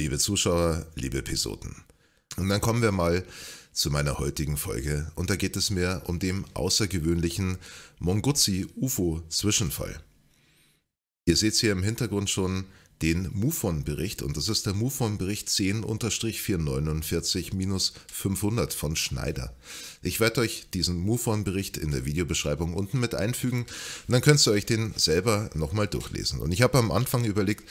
liebe Zuschauer, liebe Pisoten. Und dann kommen wir mal zu meiner heutigen Folge und da geht es mir um den außergewöhnlichen Monguzzi-UFO-Zwischenfall. Ihr seht hier im Hintergrund schon den MUFON-Bericht und das ist der MUFON-Bericht 10-449-500 von Schneider. Ich werde euch diesen MUFON-Bericht in der Videobeschreibung unten mit einfügen und dann könnt ihr euch den selber nochmal durchlesen. Und ich habe am Anfang überlegt,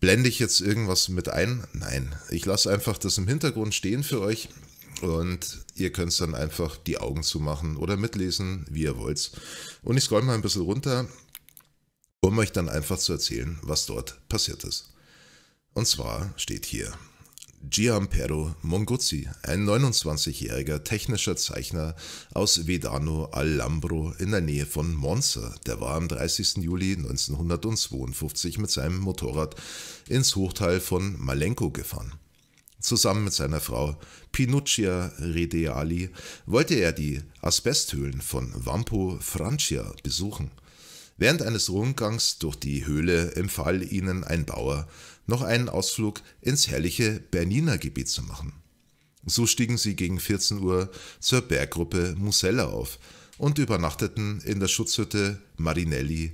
Blende ich jetzt irgendwas mit ein? Nein, ich lasse einfach das im Hintergrund stehen für euch und ihr könnt dann einfach die Augen zumachen oder mitlesen, wie ihr wollt. Und ich scroll mal ein bisschen runter, um euch dann einfach zu erzählen, was dort passiert ist. Und zwar steht hier Giampero Monguzzi, ein 29-jähriger technischer Zeichner aus Vedano Allambro in der Nähe von Monza, der war am 30. Juli 1952 mit seinem Motorrad ins Hochtal von Malenko gefahren. Zusammen mit seiner Frau Pinuccia Redeali wollte er die Asbesthöhlen von Vampo Francia besuchen. Während eines Rundgangs durch die Höhle empfahl ihnen ein Bauer, noch einen Ausflug ins herrliche Bernina Gebiet zu machen. So stiegen sie gegen 14 Uhr zur Berggruppe Musella auf und übernachteten in der Schutzhütte Marinelli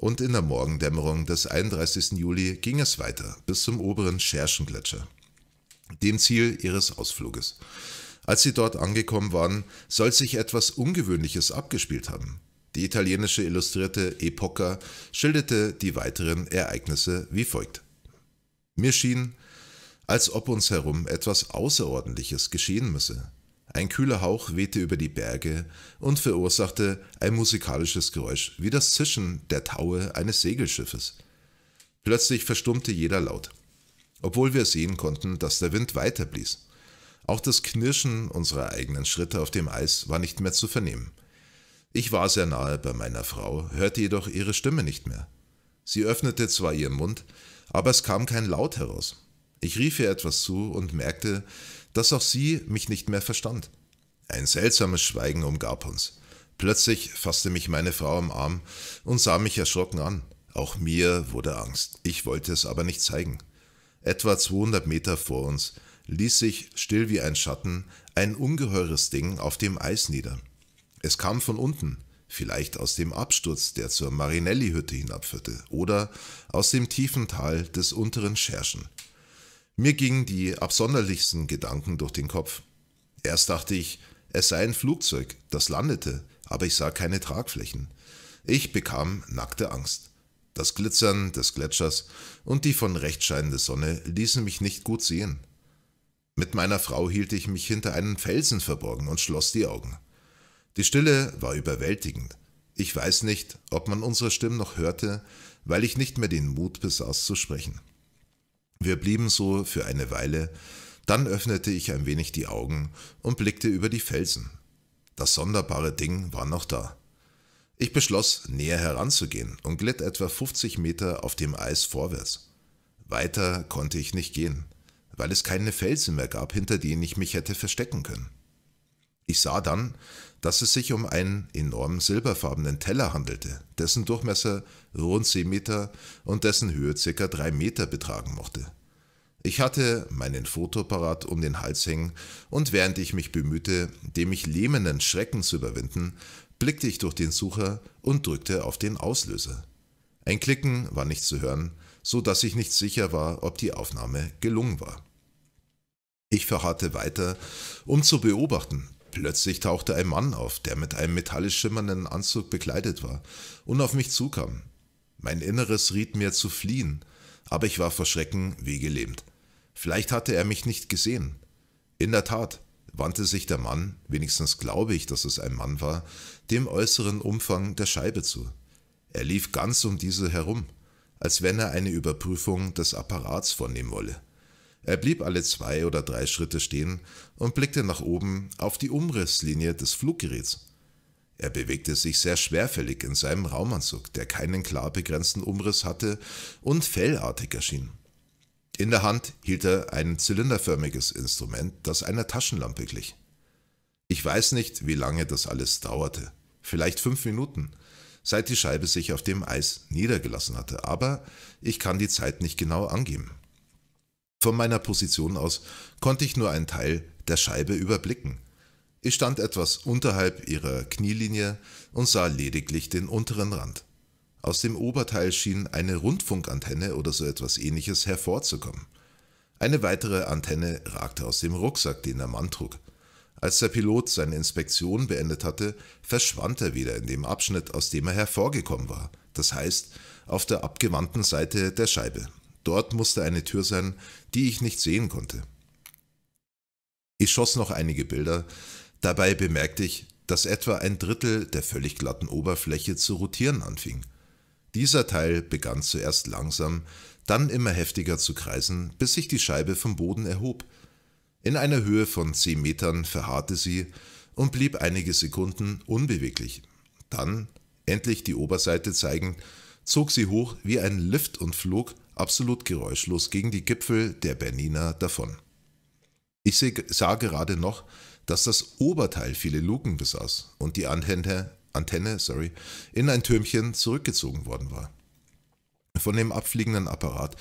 und in der Morgendämmerung des 31. Juli ging es weiter bis zum oberen Scherschengletscher, dem Ziel ihres Ausfluges. Als sie dort angekommen waren, soll sich etwas Ungewöhnliches abgespielt haben. Die italienische Illustrierte Epoca schilderte die weiteren Ereignisse wie folgt. Mir schien, als ob uns herum etwas Außerordentliches geschehen müsse. Ein kühler Hauch wehte über die Berge und verursachte ein musikalisches Geräusch, wie das Zischen der Taue eines Segelschiffes. Plötzlich verstummte jeder Laut, obwohl wir sehen konnten, dass der Wind weiter blies. Auch das Knirschen unserer eigenen Schritte auf dem Eis war nicht mehr zu vernehmen. Ich war sehr nahe bei meiner Frau, hörte jedoch ihre Stimme nicht mehr. Sie öffnete zwar ihren Mund, aber es kam kein Laut heraus. Ich rief ihr etwas zu und merkte, dass auch sie mich nicht mehr verstand. Ein seltsames Schweigen umgab uns. Plötzlich fasste mich meine Frau am Arm und sah mich erschrocken an. Auch mir wurde Angst. Ich wollte es aber nicht zeigen. Etwa 200 Meter vor uns ließ sich, still wie ein Schatten, ein ungeheures Ding auf dem Eis nieder. Es kam von unten, vielleicht aus dem Absturz, der zur Marinelli-Hütte hinabführte, oder aus dem tiefen Tal des unteren Scherschen. Mir gingen die absonderlichsten Gedanken durch den Kopf. Erst dachte ich, es sei ein Flugzeug, das landete, aber ich sah keine Tragflächen. Ich bekam nackte Angst. Das Glitzern des Gletschers und die von rechts scheinende Sonne ließen mich nicht gut sehen. Mit meiner Frau hielt ich mich hinter einen Felsen verborgen und schloss die Augen. Die Stille war überwältigend. Ich weiß nicht, ob man unsere Stimmen noch hörte, weil ich nicht mehr den Mut besaß zu sprechen. Wir blieben so für eine Weile, dann öffnete ich ein wenig die Augen und blickte über die Felsen. Das sonderbare Ding war noch da. Ich beschloss, näher heranzugehen und glitt etwa 50 Meter auf dem Eis vorwärts. Weiter konnte ich nicht gehen, weil es keine Felsen mehr gab, hinter denen ich mich hätte verstecken können. Ich sah dann, dass es sich um einen enormen silberfarbenen Teller handelte, dessen Durchmesser rund 10 Meter und dessen Höhe ca. 3 Meter betragen mochte. Ich hatte meinen Fotoapparat um den Hals hängen und während ich mich bemühte, dem mich lähmenden Schrecken zu überwinden, blickte ich durch den Sucher und drückte auf den Auslöser. Ein Klicken war nicht zu hören, so dass ich nicht sicher war, ob die Aufnahme gelungen war. Ich verharrte weiter, um zu beobachten, Plötzlich tauchte ein Mann auf, der mit einem metallisch schimmernden Anzug bekleidet war und auf mich zukam. Mein Inneres riet mir zu fliehen, aber ich war vor Schrecken wie gelähmt. Vielleicht hatte er mich nicht gesehen. In der Tat wandte sich der Mann, wenigstens glaube ich, dass es ein Mann war, dem äußeren Umfang der Scheibe zu. Er lief ganz um diese herum, als wenn er eine Überprüfung des Apparats vornehmen wolle. Er blieb alle zwei oder drei Schritte stehen und blickte nach oben auf die Umrisslinie des Fluggeräts. Er bewegte sich sehr schwerfällig in seinem Raumanzug, der keinen klar begrenzten Umriss hatte und fellartig erschien. In der Hand hielt er ein zylinderförmiges Instrument, das einer Taschenlampe glich. Ich weiß nicht, wie lange das alles dauerte, vielleicht fünf Minuten, seit die Scheibe sich auf dem Eis niedergelassen hatte, aber ich kann die Zeit nicht genau angeben. Von meiner Position aus konnte ich nur einen Teil der Scheibe überblicken. Ich stand etwas unterhalb ihrer Knielinie und sah lediglich den unteren Rand. Aus dem Oberteil schien eine Rundfunkantenne oder so etwas ähnliches hervorzukommen. Eine weitere Antenne ragte aus dem Rucksack, den der Mann trug. Als der Pilot seine Inspektion beendet hatte, verschwand er wieder in dem Abschnitt, aus dem er hervorgekommen war, das heißt auf der abgewandten Seite der Scheibe. Dort musste eine Tür sein, die ich nicht sehen konnte. Ich schoss noch einige Bilder, dabei bemerkte ich, dass etwa ein Drittel der völlig glatten Oberfläche zu rotieren anfing. Dieser Teil begann zuerst langsam, dann immer heftiger zu kreisen, bis sich die Scheibe vom Boden erhob. In einer Höhe von zehn Metern verharrte sie und blieb einige Sekunden unbeweglich. Dann, endlich die Oberseite zeigend, zog sie hoch wie ein Lift und flog absolut geräuschlos gegen die Gipfel der Bernina davon. Ich sah gerade noch, dass das Oberteil viele Luken besaß und die Antenne, Antenne sorry, in ein Türmchen zurückgezogen worden war. Von dem abfliegenden Apparat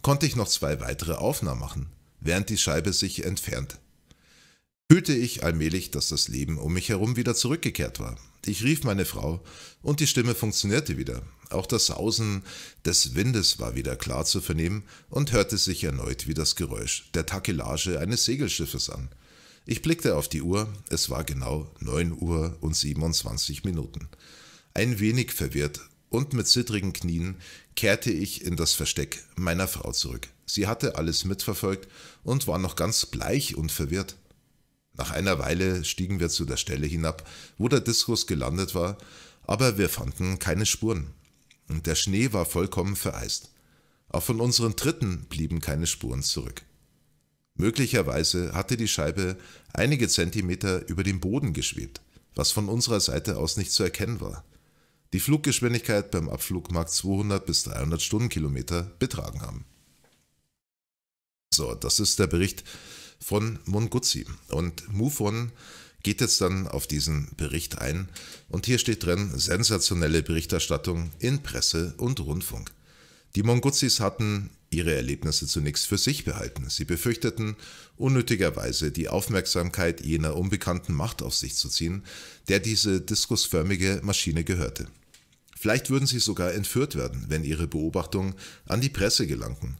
konnte ich noch zwei weitere Aufnahmen machen, während die Scheibe sich entfernt. Fühlte ich allmählich, dass das Leben um mich herum wieder zurückgekehrt war. Ich rief meine Frau und die Stimme funktionierte wieder. Auch das Sausen des Windes war wieder klar zu vernehmen und hörte sich erneut wie das Geräusch der Takelage eines Segelschiffes an. Ich blickte auf die Uhr, es war genau 9 Uhr und 27 Minuten. Ein wenig verwirrt und mit zittrigen Knien kehrte ich in das Versteck meiner Frau zurück. Sie hatte alles mitverfolgt und war noch ganz bleich und verwirrt. Nach einer Weile stiegen wir zu der Stelle hinab, wo der Diskus gelandet war, aber wir fanden keine Spuren und der Schnee war vollkommen vereist. Auch von unseren Tritten blieben keine Spuren zurück. Möglicherweise hatte die Scheibe einige Zentimeter über dem Boden geschwebt, was von unserer Seite aus nicht zu erkennen war. Die Fluggeschwindigkeit beim Abflug mag 200 bis 300 Stundenkilometer betragen haben. So, das ist der Bericht von Monguzzi. Und MUFON geht jetzt dann auf diesen Bericht ein und hier steht drin sensationelle Berichterstattung in Presse und Rundfunk. Die Monguzis hatten ihre Erlebnisse zunächst für sich behalten. Sie befürchteten unnötigerweise die Aufmerksamkeit jener unbekannten Macht auf sich zu ziehen, der diese diskusförmige Maschine gehörte. Vielleicht würden sie sogar entführt werden, wenn ihre Beobachtungen an die Presse gelangten.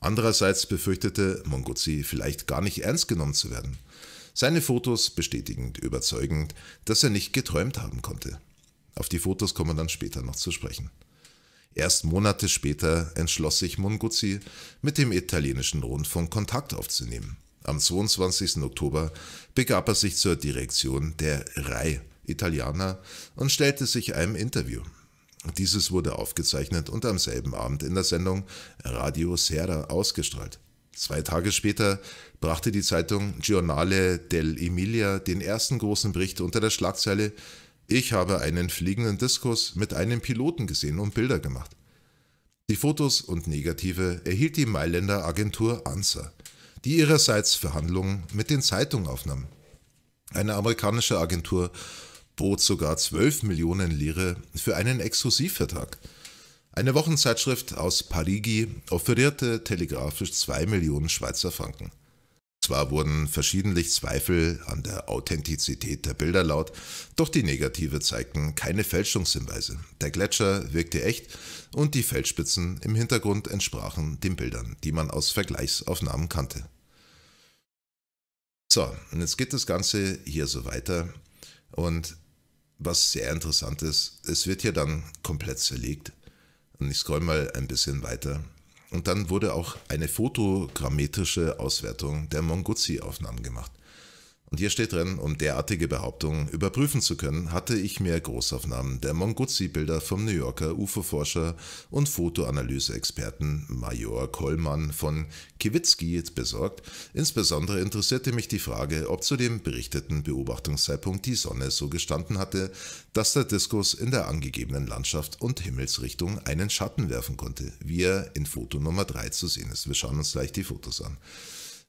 Andererseits befürchtete Monguzzi vielleicht gar nicht ernst genommen zu werden. Seine Fotos bestätigen überzeugend, dass er nicht geträumt haben konnte. Auf die Fotos kommen wir dann später noch zu sprechen. Erst Monate später entschloss sich Munguzzi, mit dem italienischen Rundfunk Kontakt aufzunehmen. Am 22. Oktober begab er sich zur Direktion der RAI Italiana und stellte sich einem Interview. Dieses wurde aufgezeichnet und am selben Abend in der Sendung Radio Serra ausgestrahlt. Zwei Tage später brachte die Zeitung Giornale dell'Emilia den ersten großen Bericht unter der Schlagzeile Ich habe einen fliegenden Diskus mit einem Piloten gesehen und Bilder gemacht. Die Fotos und Negative erhielt die Mailänder Agentur ANSA, die ihrerseits Verhandlungen mit den Zeitungen aufnahm. Eine amerikanische Agentur bot sogar 12 Millionen Lire für einen Exklusivvertrag – eine Wochenzeitschrift aus Parigi offerierte telegrafisch 2 Millionen Schweizer Franken. Zwar wurden verschiedentlich Zweifel an der Authentizität der Bilder laut, doch die Negative zeigten keine Fälschungshinweise. Der Gletscher wirkte echt und die Feldspitzen im Hintergrund entsprachen den Bildern, die man aus Vergleichsaufnahmen kannte. So, und jetzt geht das Ganze hier so weiter und was sehr interessant ist, es wird hier dann komplett zerlegt und ich scroll mal ein bisschen weiter. Und dann wurde auch eine fotogrammetrische Auswertung der Monguzzi-Aufnahmen gemacht. Und hier steht drin, um derartige Behauptungen überprüfen zu können, hatte ich mir Großaufnahmen der Monguzzi-Bilder vom New Yorker UFO-Forscher und Fotoanalyse-Experten Major Kollmann von Kiewitzki besorgt. Insbesondere interessierte mich die Frage, ob zu dem berichteten Beobachtungszeitpunkt die Sonne so gestanden hatte, dass der Diskus in der angegebenen Landschaft und Himmelsrichtung einen Schatten werfen konnte, wie er in Foto Nummer 3 zu sehen ist. Wir schauen uns gleich die Fotos an.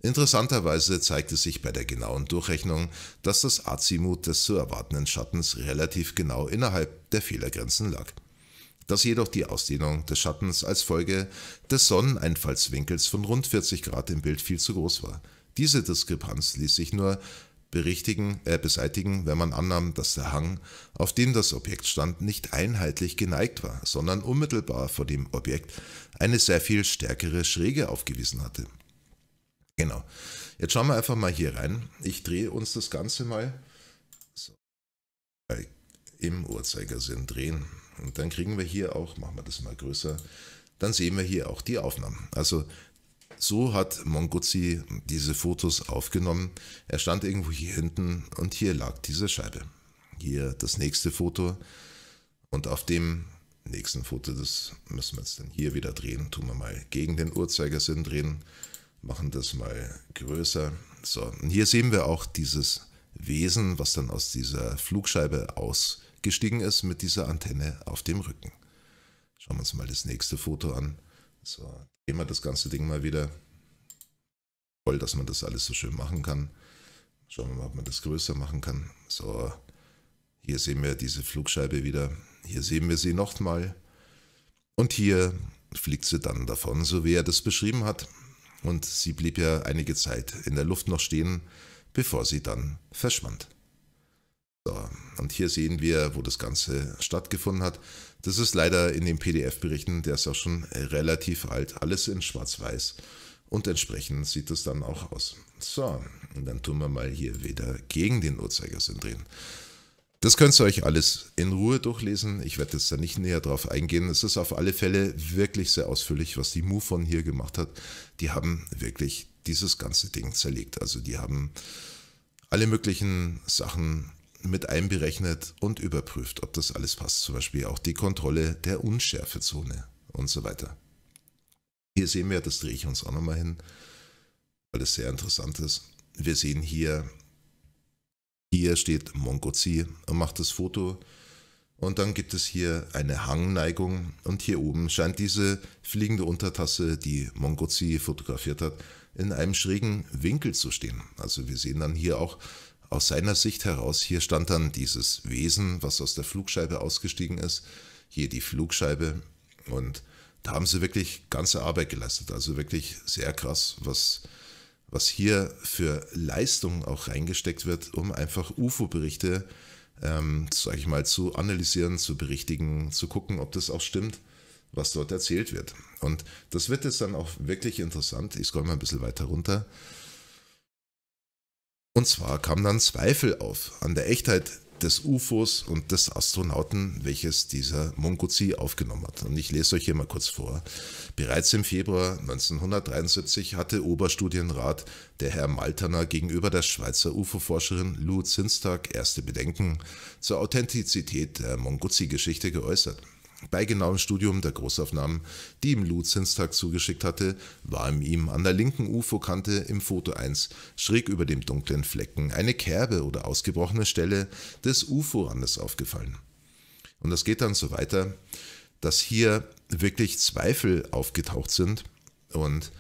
Interessanterweise zeigte sich bei der genauen Durchrechnung, dass das Azimut des zu erwartenden Schattens relativ genau innerhalb der Fehlergrenzen lag. Dass jedoch die Ausdehnung des Schattens als Folge des Sonneneinfallswinkels von rund 40 Grad im Bild viel zu groß war. Diese Diskrepanz ließ sich nur berichtigen, äh, beseitigen, wenn man annahm, dass der Hang, auf dem das Objekt stand, nicht einheitlich geneigt war, sondern unmittelbar vor dem Objekt eine sehr viel stärkere Schräge aufgewiesen hatte. Genau. Jetzt schauen wir einfach mal hier rein. Ich drehe uns das Ganze mal so, im Uhrzeigersinn drehen. Und dann kriegen wir hier auch, machen wir das mal größer, dann sehen wir hier auch die Aufnahmen. Also so hat Monguzzi diese Fotos aufgenommen. Er stand irgendwo hier hinten und hier lag diese Scheibe. Hier das nächste Foto und auf dem nächsten Foto, das müssen wir jetzt dann hier wieder drehen, tun wir mal gegen den Uhrzeigersinn drehen machen das mal größer. So, und hier sehen wir auch dieses Wesen, was dann aus dieser Flugscheibe ausgestiegen ist mit dieser Antenne auf dem Rücken. Schauen wir uns mal das nächste Foto an. So, drehen wir das ganze Ding mal wieder. Toll, dass man das alles so schön machen kann. Schauen wir mal, ob man das größer machen kann. So, hier sehen wir diese Flugscheibe wieder. Hier sehen wir sie nochmal. Und hier fliegt sie dann davon, so wie er das beschrieben hat und sie blieb ja einige Zeit in der Luft noch stehen, bevor sie dann verschwand. So, und hier sehen wir, wo das Ganze stattgefunden hat. Das ist leider in den PDF-Berichten, der ist ja schon relativ alt, alles in schwarz-weiß und entsprechend sieht es dann auch aus. So, und dann tun wir mal hier wieder gegen den Uhrzeigersinn drehen. Das könnt ihr euch alles in Ruhe durchlesen. Ich werde jetzt da nicht näher drauf eingehen. Es ist auf alle Fälle wirklich sehr ausführlich, was die MUFON hier gemacht hat. Die haben wirklich dieses ganze Ding zerlegt. Also die haben alle möglichen Sachen mit einberechnet und überprüft, ob das alles passt. Zum Beispiel auch die Kontrolle der Unschärfezone und so weiter. Hier sehen wir, das drehe ich uns auch nochmal hin, weil es sehr interessant ist. Wir sehen hier hier steht Mongozi, und macht das Foto und dann gibt es hier eine Hangneigung und hier oben scheint diese fliegende Untertasse, die Mongozi fotografiert hat, in einem schrägen Winkel zu stehen. Also wir sehen dann hier auch aus seiner Sicht heraus, hier stand dann dieses Wesen, was aus der Flugscheibe ausgestiegen ist, hier die Flugscheibe und da haben sie wirklich ganze Arbeit geleistet. Also wirklich sehr krass, was was hier für Leistung auch reingesteckt wird, um einfach UFO-Berichte, ähm, sage ich mal, zu analysieren, zu berichtigen, zu gucken, ob das auch stimmt, was dort erzählt wird. Und das wird jetzt dann auch wirklich interessant. Ich scroll mal ein bisschen weiter runter. Und zwar kamen dann Zweifel auf an der Echtheit des UFOs und des Astronauten, welches dieser Mongozi aufgenommen hat. Und ich lese euch hier mal kurz vor. Bereits im Februar 1973 hatte Oberstudienrat der Herr Maltaner gegenüber der Schweizer UFO-Forscherin Lou Zinstag erste Bedenken zur Authentizität der mongozi geschichte geäußert. Bei genauem Studium der Großaufnahmen, die ihm Lou Zinstag zugeschickt hatte, war ihm an der linken UFO-Kante im Foto 1 schräg über dem dunklen Flecken eine Kerbe oder ausgebrochene Stelle des UFO-Randes aufgefallen. Und das geht dann so weiter, dass hier wirklich Zweifel aufgetaucht sind und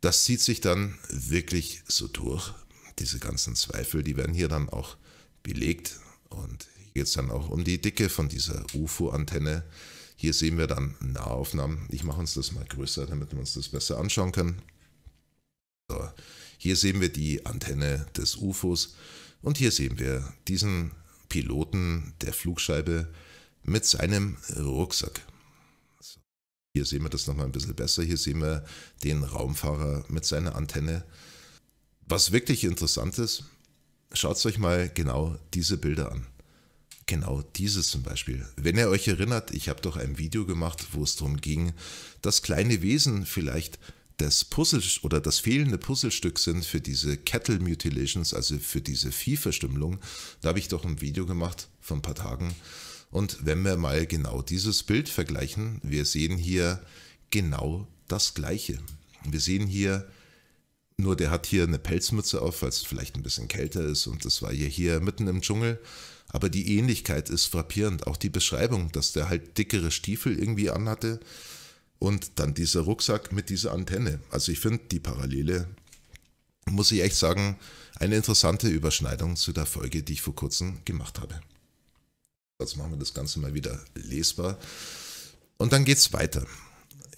das zieht sich dann wirklich so durch. Diese ganzen Zweifel, die werden hier dann auch belegt und hier geht es dann auch um die Dicke von dieser UFO-Antenne. Hier sehen wir dann Nahaufnahmen. Ich mache uns das mal größer, damit wir uns das besser anschauen können. So, hier sehen wir die Antenne des UFOs und hier sehen wir diesen Piloten der Flugscheibe mit seinem Rucksack. So, hier sehen wir das nochmal ein bisschen besser. Hier sehen wir den Raumfahrer mit seiner Antenne. Was wirklich interessant ist, schaut euch mal genau diese Bilder an. Genau dieses zum Beispiel. Wenn ihr euch erinnert, ich habe doch ein Video gemacht, wo es darum ging, dass kleine Wesen vielleicht das Puzzle oder das fehlende Puzzlestück sind für diese Cattle Mutilations, also für diese Viehverstümmelung. Da habe ich doch ein Video gemacht vor ein paar Tagen. Und wenn wir mal genau dieses Bild vergleichen, wir sehen hier genau das Gleiche. Wir sehen hier, nur der hat hier eine Pelzmütze auf, weil es vielleicht ein bisschen kälter ist und das war ja hier mitten im Dschungel. Aber die Ähnlichkeit ist frappierend. Auch die Beschreibung, dass der halt dickere Stiefel irgendwie anhatte und dann dieser Rucksack mit dieser Antenne. Also ich finde die Parallele, muss ich echt sagen, eine interessante Überschneidung zu der Folge, die ich vor kurzem gemacht habe. Jetzt machen wir das Ganze mal wieder lesbar. Und dann geht es weiter.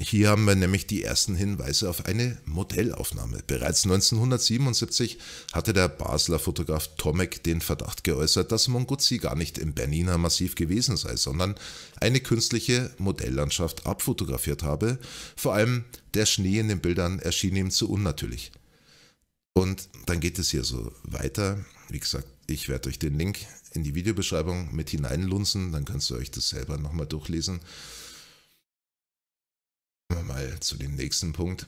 Hier haben wir nämlich die ersten Hinweise auf eine Modellaufnahme. Bereits 1977 hatte der Basler Fotograf Tomek den Verdacht geäußert, dass Monguzzi gar nicht im Berliner Massiv gewesen sei, sondern eine künstliche Modelllandschaft abfotografiert habe. Vor allem der Schnee in den Bildern erschien ihm zu unnatürlich. Und dann geht es hier so weiter. Wie gesagt, ich werde euch den Link in die Videobeschreibung mit hineinlunzen, dann könnt ihr euch das selber nochmal durchlesen. Kommen wir mal zu dem nächsten Punkt.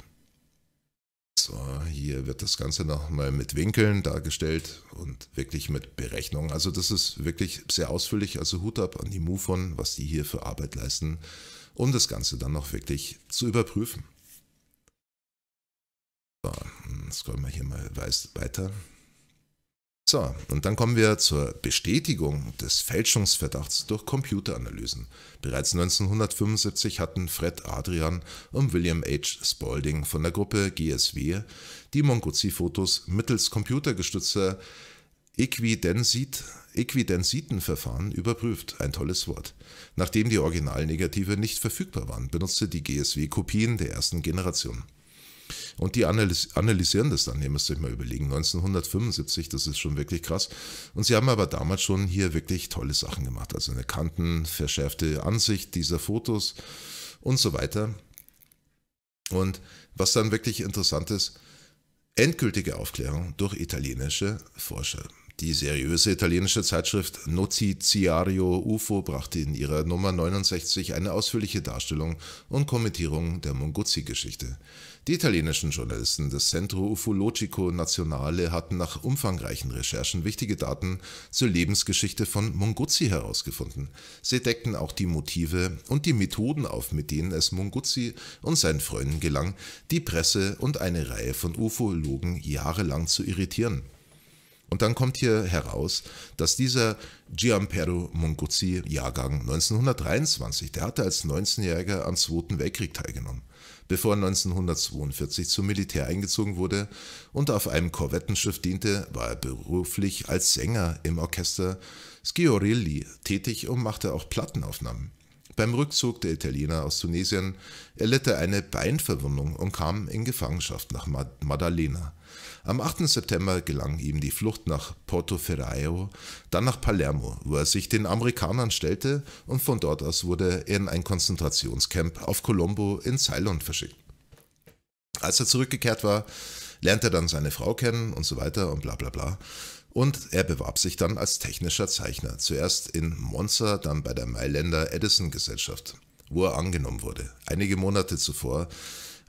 So, hier wird das Ganze nochmal mit Winkeln dargestellt und wirklich mit Berechnungen. Also das ist wirklich sehr ausführlich. Also Hut ab an die MUFON, was die hier für Arbeit leisten, um das Ganze dann noch wirklich zu überprüfen. So, scrollen wir hier mal weiter. So, und dann kommen wir zur Bestätigung des Fälschungsverdachts durch Computeranalysen. Bereits 1975 hatten Fred Adrian und William H. Spaulding von der Gruppe GSW die Montgolfier-Fotos mittels computergestützter Äquidensit, Äquidensitenverfahren überprüft. Ein tolles Wort. Nachdem die Originalnegative nicht verfügbar waren, benutzte die GSW Kopien der ersten Generation. Und die analysieren das dann, ihr müsst euch mal überlegen, 1975, das ist schon wirklich krass. Und sie haben aber damals schon hier wirklich tolle Sachen gemacht, also eine kantenverschärfte Ansicht dieser Fotos und so weiter. Und was dann wirklich interessant ist, endgültige Aufklärung durch italienische Forscher. Die seriöse italienische Zeitschrift Notiziario UFO brachte in ihrer Nummer 69 eine ausführliche Darstellung und Kommentierung der Munguzzi-Geschichte. Die italienischen Journalisten des Centro Ufologico Nazionale hatten nach umfangreichen Recherchen wichtige Daten zur Lebensgeschichte von Monguzzi herausgefunden. Sie deckten auch die Motive und die Methoden auf, mit denen es Monguzzi und seinen Freunden gelang, die Presse und eine Reihe von Ufologen jahrelang zu irritieren. Und dann kommt hier heraus, dass dieser Giampero Monguzzi, Jahrgang 1923, der hatte als 19-Jähriger am Zweiten Weltkrieg teilgenommen bevor 1942 zum Militär eingezogen wurde und auf einem Korvettenschiff diente, war er beruflich als Sänger im Orchester Sciorelli tätig und machte auch Plattenaufnahmen. Beim Rückzug der Italiener aus Tunesien erlitt er eine Beinverwundung und kam in Gefangenschaft nach Maddalena. Am 8. September gelang ihm die Flucht nach Portoferraio, dann nach Palermo, wo er sich den Amerikanern stellte und von dort aus wurde er in ein Konzentrationscamp auf Colombo in Ceylon verschickt. Als er zurückgekehrt war, lernte er dann seine Frau kennen und so weiter und bla bla bla. Und er bewarb sich dann als technischer Zeichner, zuerst in Monza, dann bei der Mailänder Edison Gesellschaft, wo er angenommen wurde. Einige Monate zuvor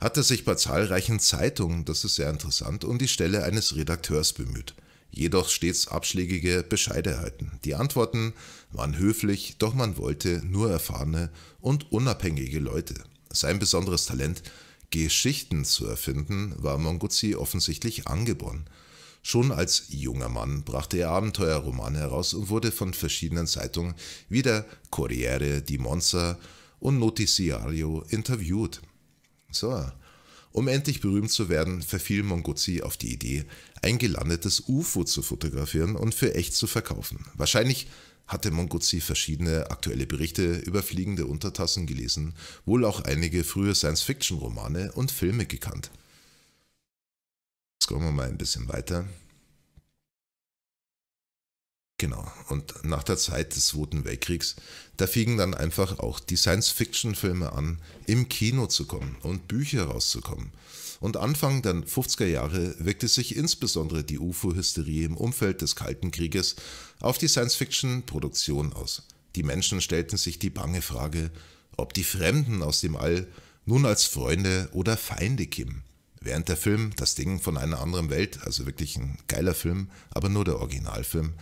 hat er sich bei zahlreichen Zeitungen, das ist sehr interessant, um die Stelle eines Redakteurs bemüht. Jedoch stets abschlägige Bescheidenheiten. Die Antworten waren höflich, doch man wollte nur erfahrene und unabhängige Leute. Sein besonderes Talent, Geschichten zu erfinden, war Mongozzi offensichtlich angeboren. Schon als junger Mann brachte er Abenteuerromane heraus und wurde von verschiedenen Zeitungen wie der Corriere di Monza und Noticiario interviewt. So. Um endlich berühmt zu werden, verfiel Monguzzi auf die Idee, ein gelandetes UFO zu fotografieren und für echt zu verkaufen. Wahrscheinlich hatte Monguzzi verschiedene aktuelle Berichte über fliegende Untertassen gelesen, wohl auch einige frühe Science-Fiction-Romane und Filme gekannt. Jetzt kommen wir mal ein bisschen weiter. Genau. Und nach der Zeit des Zweiten Weltkriegs, da fingen dann einfach auch die Science-Fiction-Filme an, im Kino zu kommen und Bücher rauszukommen. Und Anfang der 50er Jahre wirkte sich insbesondere die UFO-Hysterie im Umfeld des Kalten Krieges auf die Science-Fiction-Produktion aus. Die Menschen stellten sich die bange Frage, ob die Fremden aus dem All nun als Freunde oder Feinde kämen. Während der Film, das Ding von einer anderen Welt, also wirklich ein geiler Film, aber nur der Originalfilm,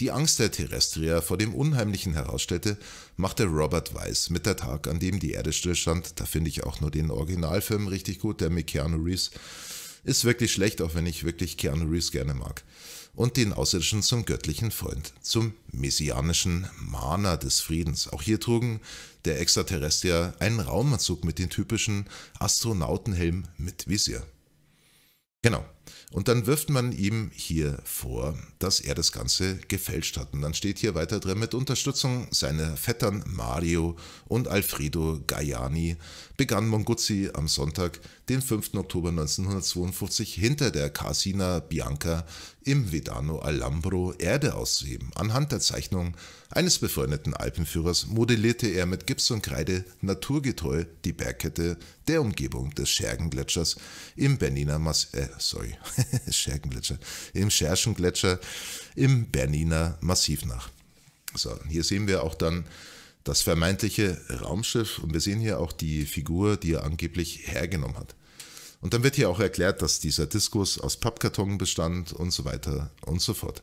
die Angst der Terrestrier vor dem Unheimlichen herausstellte, machte Robert Weiss mit der Tag, an dem die Erde stillstand, da finde ich auch nur den Originalfilm richtig gut, der mit Keanu Reeves, ist wirklich schlecht, auch wenn ich wirklich Keanu Reeves gerne mag und den Außerirdischen zum göttlichen Freund, zum messianischen Mahner des Friedens. Auch hier trugen der Extraterrestrier einen Raumanzug mit dem typischen Astronautenhelm mit Visier. Genau, und dann wirft man ihm hier vor, dass er das Ganze gefälscht hat. Und dann steht hier weiter drin, mit Unterstützung seiner Vettern Mario und Alfredo Gaiani begann Monguzzi am Sonntag, den 5. Oktober 1952, hinter der Casina Bianca im Vedano Alambro Erde auszuheben. Anhand der Zeichnung eines befreundeten Alpenführers modellierte er mit Gips und Kreide naturgetreu die Bergkette der Umgebung des Schergengletschers im Bernina Mas äh, sorry, Scherkengletscher, im Scherschengletscher im Berliner Massiv nach. So, hier sehen wir auch dann das vermeintliche Raumschiff und wir sehen hier auch die Figur, die er angeblich hergenommen hat. Und dann wird hier auch erklärt, dass dieser Diskus aus Pappkarton bestand und so weiter und so fort.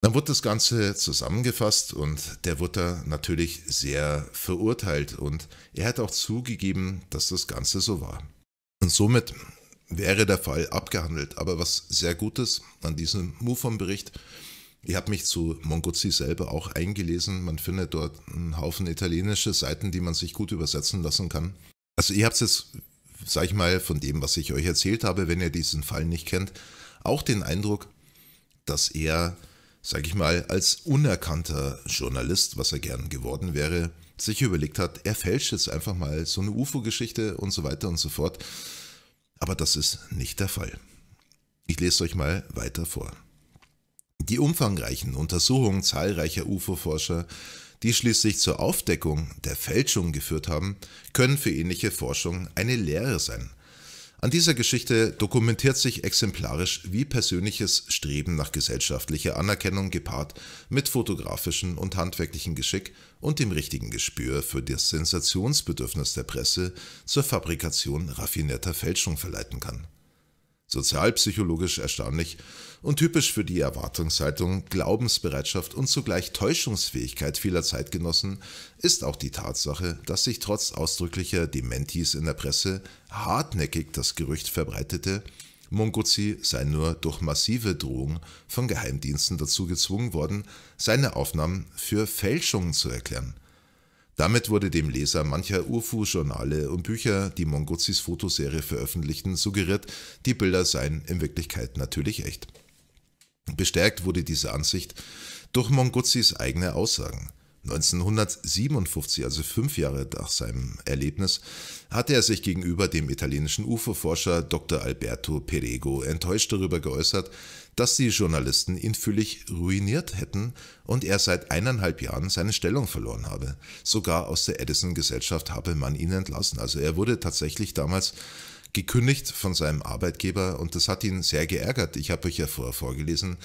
Dann wurde das Ganze zusammengefasst und der wurde natürlich sehr verurteilt und er hat auch zugegeben, dass das Ganze so war. Und somit wäre der Fall abgehandelt. Aber was sehr Gutes an diesem MUFON-Bericht, ich habe mich zu Mongozzi selber auch eingelesen. Man findet dort einen Haufen italienische Seiten, die man sich gut übersetzen lassen kann. Also ihr habt es jetzt, sag ich mal, von dem, was ich euch erzählt habe, wenn ihr diesen Fall nicht kennt, auch den Eindruck, dass er, sag ich mal, als unerkannter Journalist, was er gern geworden wäre, sich überlegt hat, er fälscht jetzt einfach mal so eine UFO-Geschichte und so weiter und so fort. Aber das ist nicht der Fall. Ich lese euch mal weiter vor. Die umfangreichen Untersuchungen zahlreicher UFO-Forscher, die schließlich zur Aufdeckung der Fälschung geführt haben, können für ähnliche Forschung eine Lehre sein. An dieser Geschichte dokumentiert sich exemplarisch, wie persönliches Streben nach gesellschaftlicher Anerkennung gepaart mit fotografischem und handwerklichen Geschick und dem richtigen Gespür für das Sensationsbedürfnis der Presse zur Fabrikation raffinierter Fälschung verleiten kann Sozialpsychologisch erstaunlich und typisch für die Erwartungshaltung, Glaubensbereitschaft und zugleich Täuschungsfähigkeit vieler Zeitgenossen ist auch die Tatsache, dass sich trotz ausdrücklicher Dementis in der Presse hartnäckig das Gerücht verbreitete, Munguzzi sei nur durch massive Drohung von Geheimdiensten dazu gezwungen worden, seine Aufnahmen für Fälschungen zu erklären – damit wurde dem Leser mancher Urfu-Journale und Bücher, die Mongozis Fotoserie veröffentlichten, suggeriert, die Bilder seien in Wirklichkeit natürlich echt. Bestärkt wurde diese Ansicht durch Mongozis eigene Aussagen. 1957, also fünf Jahre nach seinem Erlebnis, hatte er sich gegenüber dem italienischen UFO-Forscher Dr. Alberto Perego enttäuscht darüber geäußert, dass die Journalisten ihn völlig ruiniert hätten und er seit eineinhalb Jahren seine Stellung verloren habe. Sogar aus der Edison-Gesellschaft habe man ihn entlassen. Also er wurde tatsächlich damals gekündigt von seinem Arbeitgeber und das hat ihn sehr geärgert. Ich habe euch ja vorher vorgelesen,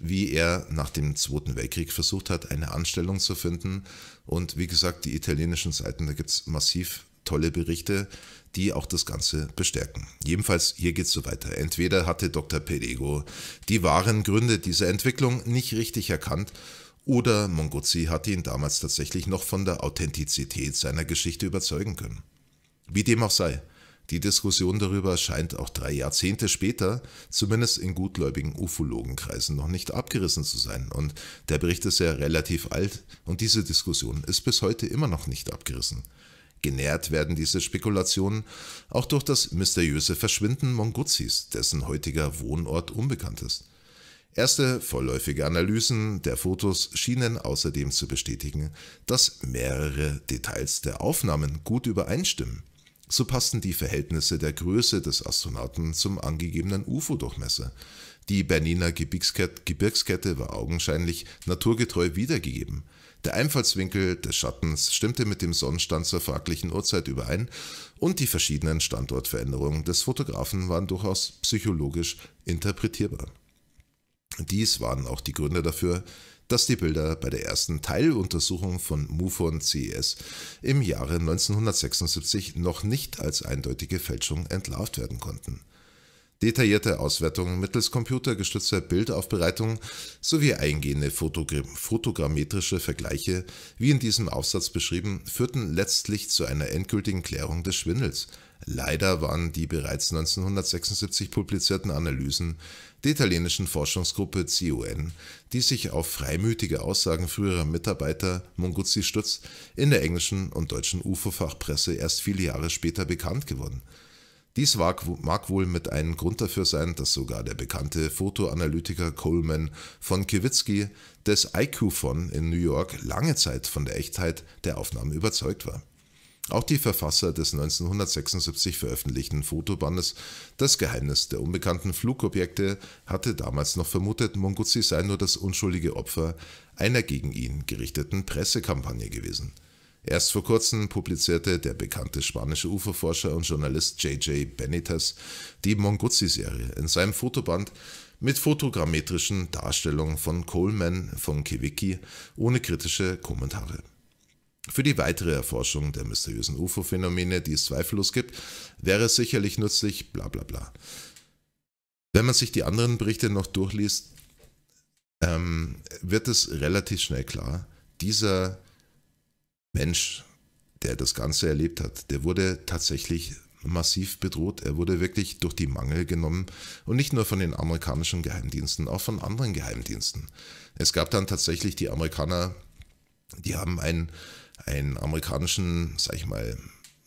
wie er nach dem Zweiten Weltkrieg versucht hat, eine Anstellung zu finden. Und wie gesagt, die italienischen Seiten, da gibt es massiv tolle Berichte, die auch das Ganze bestärken. Jedenfalls, hier geht es so weiter. Entweder hatte Dr. Perego die wahren Gründe dieser Entwicklung nicht richtig erkannt oder Mongozzi hatte ihn damals tatsächlich noch von der Authentizität seiner Geschichte überzeugen können. Wie dem auch sei, die Diskussion darüber scheint auch drei Jahrzehnte später, zumindest in gutgläubigen Ufologenkreisen, noch nicht abgerissen zu sein. Und der Bericht ist ja relativ alt und diese Diskussion ist bis heute immer noch nicht abgerissen. Genährt werden diese Spekulationen auch durch das mysteriöse Verschwinden Monguzis, dessen heutiger Wohnort unbekannt ist. Erste vorläufige Analysen der Fotos schienen außerdem zu bestätigen, dass mehrere Details der Aufnahmen gut übereinstimmen. So passten die Verhältnisse der Größe des Astronauten zum angegebenen UFO-Durchmesser. Die Bernina Gebirgskette war augenscheinlich naturgetreu wiedergegeben. Der Einfallswinkel des Schattens stimmte mit dem Sonnenstand zur fraglichen Uhrzeit überein und die verschiedenen Standortveränderungen des Fotografen waren durchaus psychologisch interpretierbar. Dies waren auch die Gründe dafür, dass die Bilder bei der ersten Teiluntersuchung von MUFON CES im Jahre 1976 noch nicht als eindeutige Fälschung entlarvt werden konnten. Detaillierte Auswertungen mittels computergestützter Bildaufbereitung sowie eingehende fotogrammetrische Vergleiche, wie in diesem Aufsatz beschrieben, führten letztlich zu einer endgültigen Klärung des Schwindels, Leider waren die bereits 1976 publizierten Analysen der italienischen Forschungsgruppe CON, die sich auf freimütige Aussagen früherer Mitarbeiter Monguzzi stützt, in der englischen und deutschen UFO-Fachpresse erst viele Jahre später bekannt geworden. Dies mag wohl mit einem Grund dafür sein, dass sogar der bekannte Fotoanalytiker Coleman von Kiewitzki des IQ-Fon in New York lange Zeit von der Echtheit der Aufnahmen überzeugt war. Auch die Verfasser des 1976 veröffentlichten Fotobandes Das Geheimnis der unbekannten Flugobjekte hatte damals noch vermutet, Monguzzi sei nur das unschuldige Opfer einer gegen ihn gerichteten Pressekampagne gewesen. Erst vor kurzem publizierte der bekannte spanische UFO-Forscher und Journalist J.J. Benitez die Monguzzi-Serie in seinem Fotoband mit fotogrammetrischen Darstellungen von Coleman von Kewicki ohne kritische Kommentare. Für die weitere Erforschung der mysteriösen UFO-Phänomene, die es zweifellos gibt, wäre es sicherlich nützlich, bla bla bla. Wenn man sich die anderen Berichte noch durchliest, ähm, wird es relativ schnell klar, dieser Mensch, der das Ganze erlebt hat, der wurde tatsächlich massiv bedroht. Er wurde wirklich durch die Mangel genommen und nicht nur von den amerikanischen Geheimdiensten, auch von anderen Geheimdiensten. Es gab dann tatsächlich die Amerikaner, die haben einen einen amerikanischen, sag ich mal,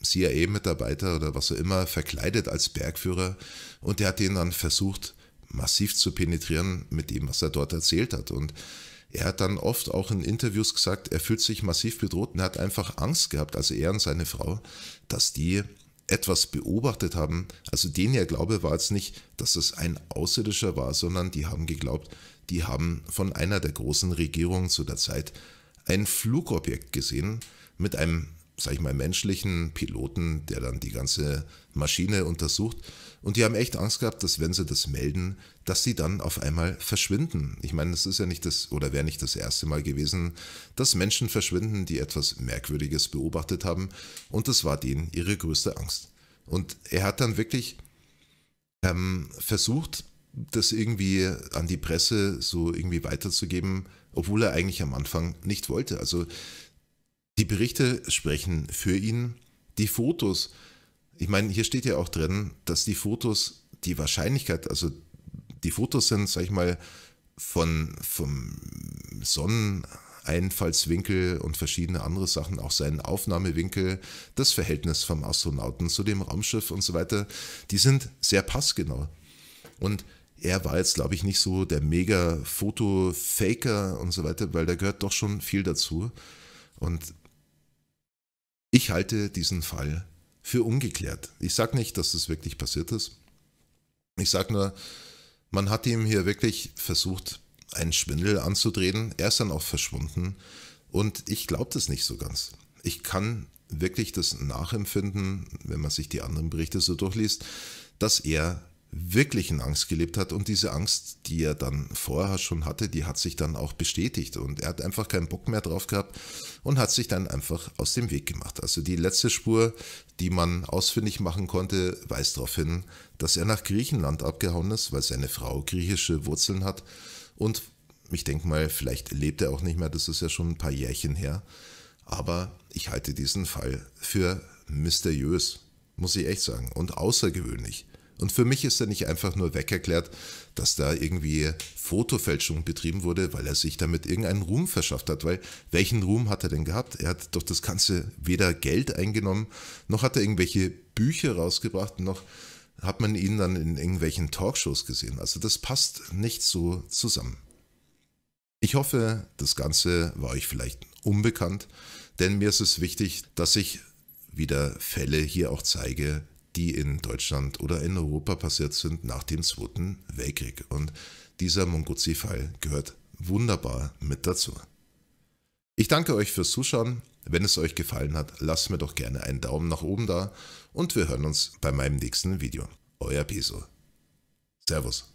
CIA-Mitarbeiter oder was auch immer verkleidet als Bergführer und der hat ihn dann versucht, massiv zu penetrieren mit dem, was er dort erzählt hat. Und er hat dann oft auch in Interviews gesagt, er fühlt sich massiv bedroht und er hat einfach Angst gehabt, also er und seine Frau, dass die etwas beobachtet haben. Also den ihr Glaube war jetzt nicht, dass es ein Außerirdischer war, sondern die haben geglaubt, die haben von einer der großen Regierungen zu der Zeit ein Flugobjekt gesehen mit einem, sag ich mal, menschlichen Piloten, der dann die ganze Maschine untersucht. Und die haben echt Angst gehabt, dass wenn sie das melden, dass sie dann auf einmal verschwinden. Ich meine, es ist ja nicht das oder wäre nicht das erste Mal gewesen, dass Menschen verschwinden, die etwas Merkwürdiges beobachtet haben. Und das war denen ihre größte Angst. Und er hat dann wirklich ähm, versucht, das irgendwie an die Presse so irgendwie weiterzugeben, obwohl er eigentlich am Anfang nicht wollte. Also die Berichte sprechen für ihn. Die Fotos, ich meine, hier steht ja auch drin, dass die Fotos die Wahrscheinlichkeit, also die Fotos sind, sag ich mal, von, vom Sonneneinfallswinkel und verschiedene andere Sachen, auch seinen Aufnahmewinkel, das Verhältnis vom Astronauten zu dem Raumschiff und so weiter, die sind sehr passgenau. Und er war jetzt, glaube ich, nicht so der mega foto faker und so weiter, weil da gehört doch schon viel dazu. Und ich halte diesen Fall für ungeklärt. Ich sage nicht, dass das wirklich passiert ist. Ich sage nur, man hat ihm hier wirklich versucht, einen Schwindel anzudrehen. Er ist dann auch verschwunden. Und ich glaube das nicht so ganz. Ich kann wirklich das nachempfinden, wenn man sich die anderen Berichte so durchliest, dass er wirklichen Angst gelebt hat und diese Angst, die er dann vorher schon hatte, die hat sich dann auch bestätigt und er hat einfach keinen Bock mehr drauf gehabt und hat sich dann einfach aus dem Weg gemacht. Also die letzte Spur, die man ausfindig machen konnte, weist darauf hin, dass er nach Griechenland abgehauen ist, weil seine Frau griechische Wurzeln hat und ich denke mal, vielleicht lebt er auch nicht mehr, das ist ja schon ein paar Jährchen her, aber ich halte diesen Fall für mysteriös, muss ich echt sagen, und außergewöhnlich. Und für mich ist er nicht einfach nur wegerklärt, dass da irgendwie Fotofälschung betrieben wurde, weil er sich damit irgendeinen Ruhm verschafft hat. Weil welchen Ruhm hat er denn gehabt? Er hat doch das Ganze weder Geld eingenommen, noch hat er irgendwelche Bücher rausgebracht, noch hat man ihn dann in irgendwelchen Talkshows gesehen. Also das passt nicht so zusammen. Ich hoffe, das Ganze war euch vielleicht unbekannt, denn mir ist es wichtig, dass ich wieder Fälle hier auch zeige, die in Deutschland oder in Europa passiert sind nach dem Zweiten Weltkrieg. Und dieser mongozi fall gehört wunderbar mit dazu. Ich danke euch fürs Zuschauen. Wenn es euch gefallen hat, lasst mir doch gerne einen Daumen nach oben da und wir hören uns bei meinem nächsten Video. Euer Peso. Servus.